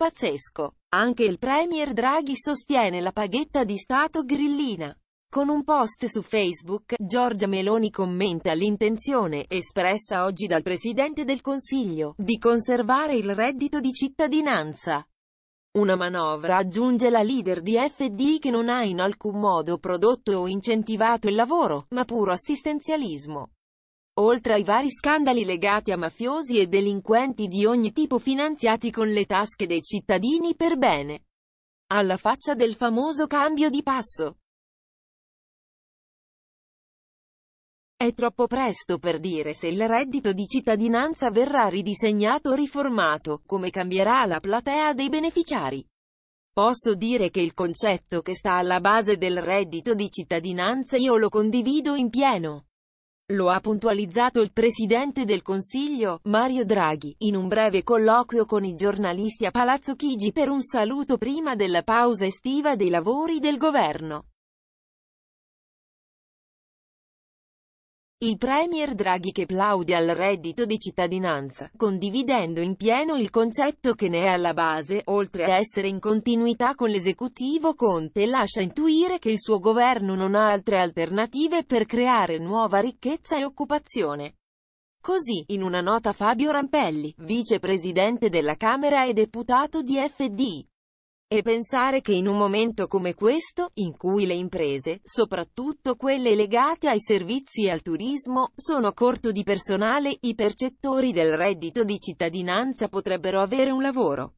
Pazzesco. Anche il Premier Draghi sostiene la paghetta di Stato grillina. Con un post su Facebook, Giorgia Meloni commenta l'intenzione, espressa oggi dal Presidente del Consiglio, di conservare il reddito di cittadinanza. Una manovra, aggiunge la leader di FD che non ha in alcun modo prodotto o incentivato il lavoro, ma puro assistenzialismo oltre ai vari scandali legati a mafiosi e delinquenti di ogni tipo finanziati con le tasche dei cittadini per bene. Alla faccia del famoso cambio di passo. È troppo presto per dire se il reddito di cittadinanza verrà ridisegnato o riformato, come cambierà la platea dei beneficiari. Posso dire che il concetto che sta alla base del reddito di cittadinanza io lo condivido in pieno. Lo ha puntualizzato il Presidente del Consiglio, Mario Draghi, in un breve colloquio con i giornalisti a Palazzo Chigi per un saluto prima della pausa estiva dei lavori del Governo. Il Premier Draghi che plaude al reddito di cittadinanza, condividendo in pieno il concetto che ne è alla base, oltre a essere in continuità con l'esecutivo Conte lascia intuire che il suo governo non ha altre alternative per creare nuova ricchezza e occupazione. Così, in una nota Fabio Rampelli, vicepresidente della Camera e deputato di FD, e pensare che in un momento come questo, in cui le imprese, soprattutto quelle legate ai servizi e al turismo, sono corto di personale, i percettori del reddito di cittadinanza potrebbero avere un lavoro.